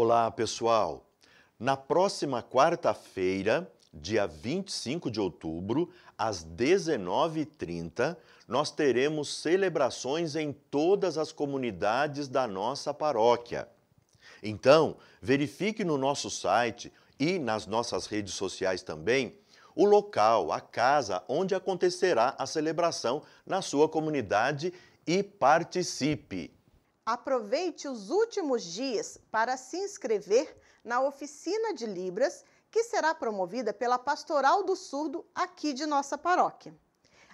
Olá, pessoal! Na próxima quarta-feira, dia 25 de outubro, às 19h30, nós teremos celebrações em todas as comunidades da nossa paróquia. Então, verifique no nosso site e nas nossas redes sociais também o local, a casa onde acontecerá a celebração na sua comunidade e participe. Aproveite os últimos dias para se inscrever na oficina de Libras, que será promovida pela Pastoral do Surdo aqui de nossa paróquia.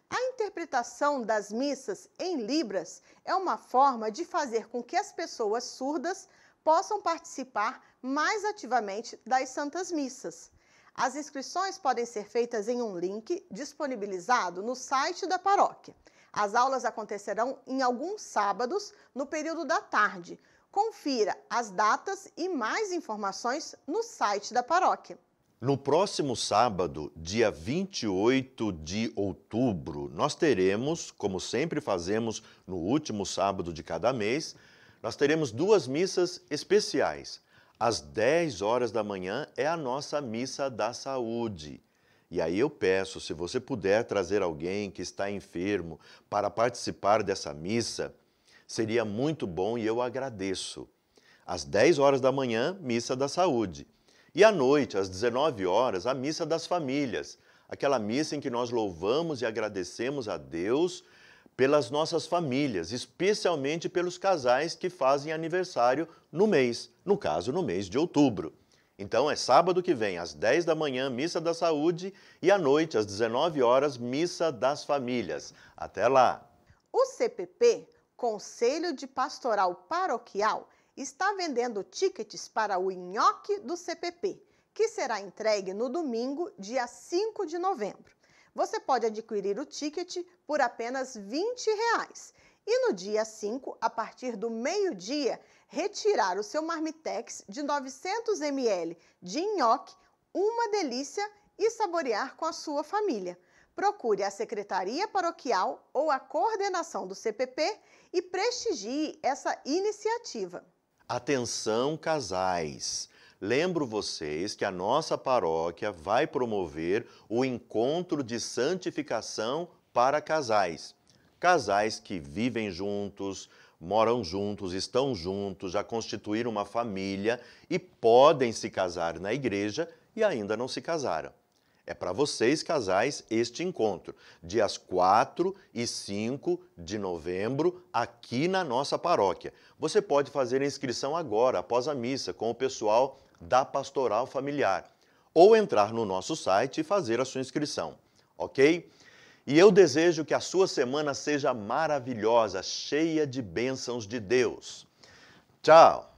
A interpretação das missas em Libras é uma forma de fazer com que as pessoas surdas possam participar mais ativamente das Santas Missas. As inscrições podem ser feitas em um link disponibilizado no site da paróquia. As aulas acontecerão em alguns sábados, no período da tarde. Confira as datas e mais informações no site da paróquia. No próximo sábado, dia 28 de outubro, nós teremos, como sempre fazemos no último sábado de cada mês, nós teremos duas missas especiais. Às 10 horas da manhã é a nossa missa da saúde. E aí eu peço, se você puder trazer alguém que está enfermo para participar dessa missa, seria muito bom e eu agradeço. Às 10 horas da manhã, missa da saúde. E à noite, às 19 horas, a missa das famílias, aquela missa em que nós louvamos e agradecemos a Deus pelas nossas famílias, especialmente pelos casais que fazem aniversário no mês, no caso, no mês de outubro. Então é sábado que vem, às 10 da manhã, missa da saúde e à noite, às 19 horas, missa das famílias. Até lá. O CPP, Conselho de Pastoral Paroquial, está vendendo tickets para o nhoque do CPP, que será entregue no domingo, dia 5 de novembro. Você pode adquirir o ticket por apenas 20 reais e no dia 5, a partir do meio-dia, retirar o seu marmitex de 900 ml de nhoque, uma delícia, e saborear com a sua família. Procure a Secretaria Paroquial ou a coordenação do CPP e prestigie essa iniciativa. Atenção, casais! Lembro vocês que a nossa paróquia vai promover o encontro de santificação para casais casais que vivem juntos, moram juntos, estão juntos, já constituíram uma família e podem se casar na igreja e ainda não se casaram. É para vocês, casais, este encontro, dias 4 e 5 de novembro, aqui na nossa paróquia. Você pode fazer a inscrição agora, após a missa, com o pessoal da Pastoral Familiar, ou entrar no nosso site e fazer a sua inscrição, ok? E eu desejo que a sua semana seja maravilhosa, cheia de bênçãos de Deus. Tchau!